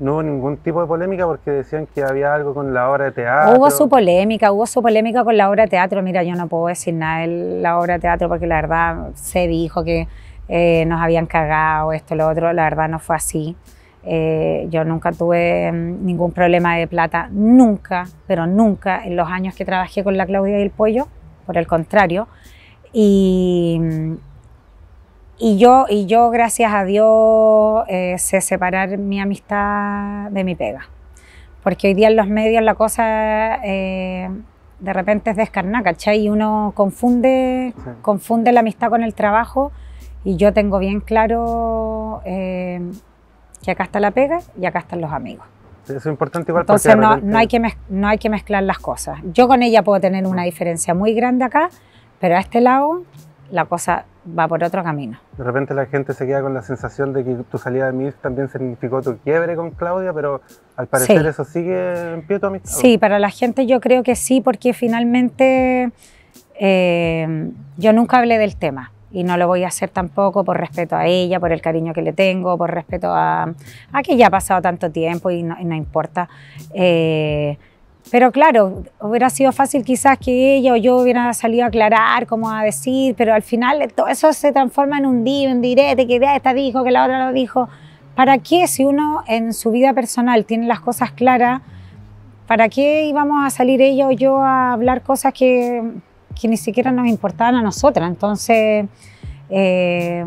no hubo ningún tipo de polémica porque decían que había algo con la obra de teatro. Hubo su polémica, hubo su polémica con la obra de teatro. Mira, yo no puedo decir nada de la obra de teatro porque la verdad se dijo que eh, nos habían cagado, esto, lo otro. La verdad no fue así. Eh, yo nunca tuve mm, ningún problema de plata, nunca, pero nunca en los años que trabajé con la Claudia y el Pollo, por el contrario. Y mm, y yo, y yo, gracias a Dios, eh, sé separar mi amistad de mi pega. Porque hoy día en los medios la cosa eh, de repente es descarnada, ¿cachai? Y uno confunde, confunde la amistad con el trabajo. Y yo tengo bien claro eh, que acá está la pega y acá están los amigos. es importante igual Entonces no, hay que no hay que mezclar las cosas. Yo con ella puedo tener una diferencia muy grande acá, pero a este lado la cosa va por otro camino. De repente la gente se queda con la sensación de que tu salida de MIF también significó tu quiebre con Claudia, pero al parecer eso sigue en pie tu amistad. Sí, para la gente yo creo que sí, porque finalmente eh, yo nunca hablé del tema y no lo voy a hacer tampoco por respeto a ella, por el cariño que le tengo, por respeto a, a que ya ha pasado tanto tiempo y no, importa. Eh, pero claro, hubiera sido fácil quizás que ella o yo hubiera salido a aclarar, como a decir, pero al final todo eso se transforma en un día, un direte, que esta dijo, que la otra lo dijo. ¿Para qué si uno en su vida personal tiene las cosas claras? ¿Para qué íbamos a salir ella o yo a hablar cosas que, ni siquiera nos importaban a nosotras? Entonces, eh,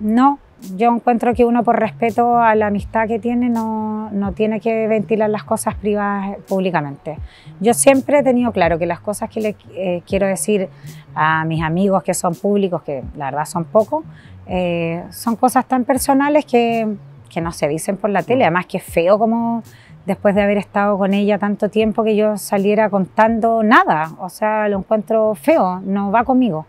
no, yo encuentro que uno por respeto a la amistad que tiene no, tiene que ventilar las cosas privadas eh, públicamente. Yo siempre he tenido claro que las cosas que le eh, quiero decir a mis amigos que son públicos, que la verdad son pocos, eh, son cosas tan personales que, que no se dicen por la tele. Además que es feo como después de haber estado con ella tanto tiempo que yo saliera contando nada. O sea, lo encuentro feo, no va conmigo.